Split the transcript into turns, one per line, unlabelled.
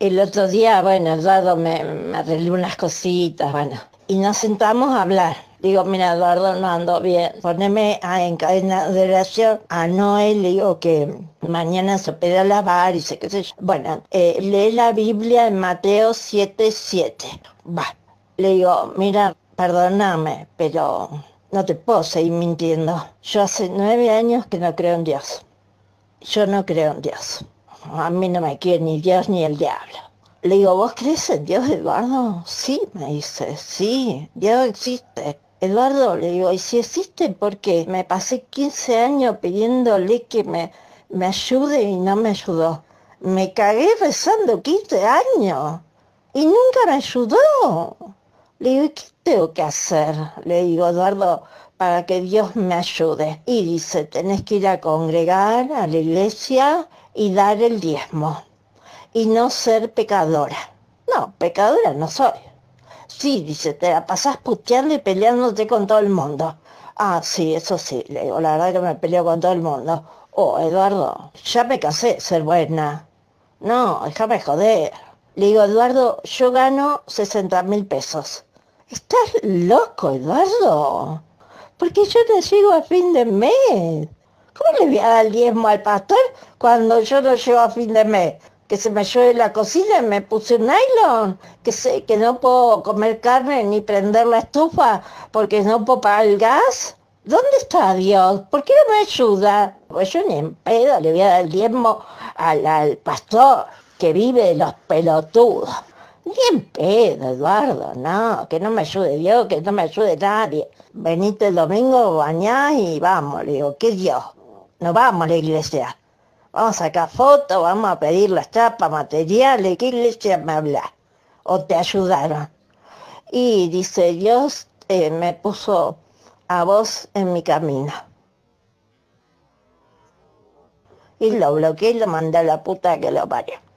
El otro día, bueno, Eduardo me, arregló unas cositas, bueno, y nos sentamos a hablar. Digo, mira, Eduardo, no ando bien. Poneme a, en de oración a Noel. le digo que mañana se puede lavar y sé qué sé yo. Bueno, eh, lee la Biblia en Mateo 7, 7. Va, le digo, mira, perdóname, pero no te puedo seguir mintiendo. Yo hace nueve años que no creo en Dios. Yo no creo en Dios a mí no me quiere ni Dios ni el diablo. Le digo, ¿vos crees en Dios, Eduardo? Sí, me dice, sí, Dios existe. Eduardo, le digo, ¿y si existe? por qué? me pasé 15 años pidiéndole que me, me ayude y no me ayudó. Me cagué rezando 15 años y nunca me ayudó. Le digo, ¿qué tengo que hacer? Le digo, Eduardo, para que Dios me ayude. Y dice, tenés que ir a congregar, a la iglesia y dar el diezmo. Y no ser pecadora. No, pecadora no soy. Sí, dice, te la pasás puteando y peleándote con todo el mundo. Ah, sí, eso sí, le digo, la verdad que me peleo con todo el mundo. Oh, Eduardo, ya me casé ser buena. No, déjame joder. Le digo, Eduardo, yo gano 60 mil pesos. ¿Estás loco, Eduardo? porque yo no llego a fin de mes. ¿Cómo le voy a dar el diezmo al pastor cuando yo no llego a fin de mes? Que se me llueve la cocina y me puse un nylon, que sé que no puedo comer carne ni prender la estufa porque no puedo pagar el gas. ¿Dónde está Dios? ¿Por qué no me ayuda? Pues yo ni en pedo le voy a dar diezmo al, al pastor que vive de los pelotudos. Ni en pedo, Eduardo, no, que no me ayude Dios, que no me ayude nadie. Veniste el domingo, bañá y vamos, le digo, ¿qué Dios? Nos vamos a la iglesia. Vamos a sacar fotos, vamos a pedir las chapas, materiales, ¿qué iglesia me habla? ¿O te ayudaron? Y dice, Dios eh, me puso a vos en mi camino. Y lo bloqueé y lo mandé a la puta que lo parió.